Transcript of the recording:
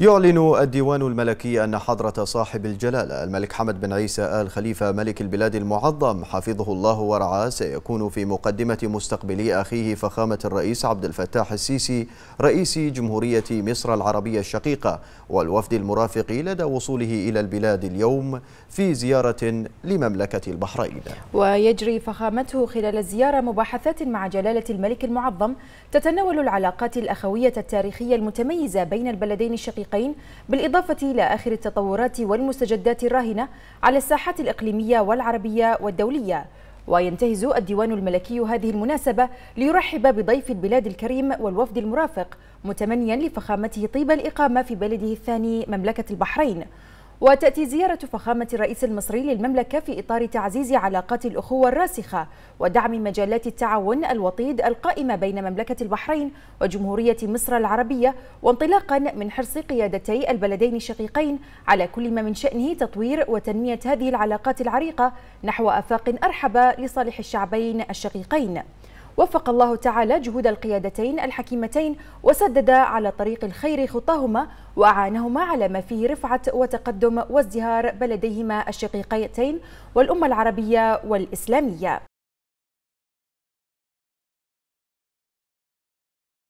يعلن الديوان الملكي أن حضرة صاحب الجلالة الملك حمد بن عيسى آل خليفة ملك البلاد المعظم حفظه الله ورعاه سيكون في مقدمة مستقبلي أخيه فخامة الرئيس عبد الفتاح السيسي رئيس جمهورية مصر العربية الشقيقة والوفد المرافق لدى وصوله إلى البلاد اليوم في زيارة لمملكة البحرين ويجري فخامته خلال الزيارة مباحثات مع جلالة الملك المعظم تتناول العلاقات الأخوية التاريخية المتميزة بين البلدين الشقيقين الشقيقين بالإضافة إلى آخر التطورات والمستجدات الراهنة على الساحات الإقليمية والعربية والدولية وينتهز الديوان الملكي هذه المناسبة ليرحب بضيف البلاد الكريم والوفد المرافق متمنيا لفخامته طيب الإقامة في بلده الثاني مملكة البحرين وتأتي زيارة فخامة الرئيس المصري للمملكة في إطار تعزيز علاقات الأخوة الراسخة ودعم مجالات التعاون الوطيد القائمة بين مملكة البحرين وجمهورية مصر العربية وانطلاقا من حرص قيادتي البلدين الشقيقين على كل ما من شأنه تطوير وتنمية هذه العلاقات العريقة نحو آفاق أرحب لصالح الشعبين الشقيقين وفق الله تعالى جهود القيادتين الحكيمتين وسدد على طريق الخير خطاهما وأعانهما على ما فيه رفعة وتقدم وازدهار بلديهما الشقيقتين والأمة العربية والإسلامية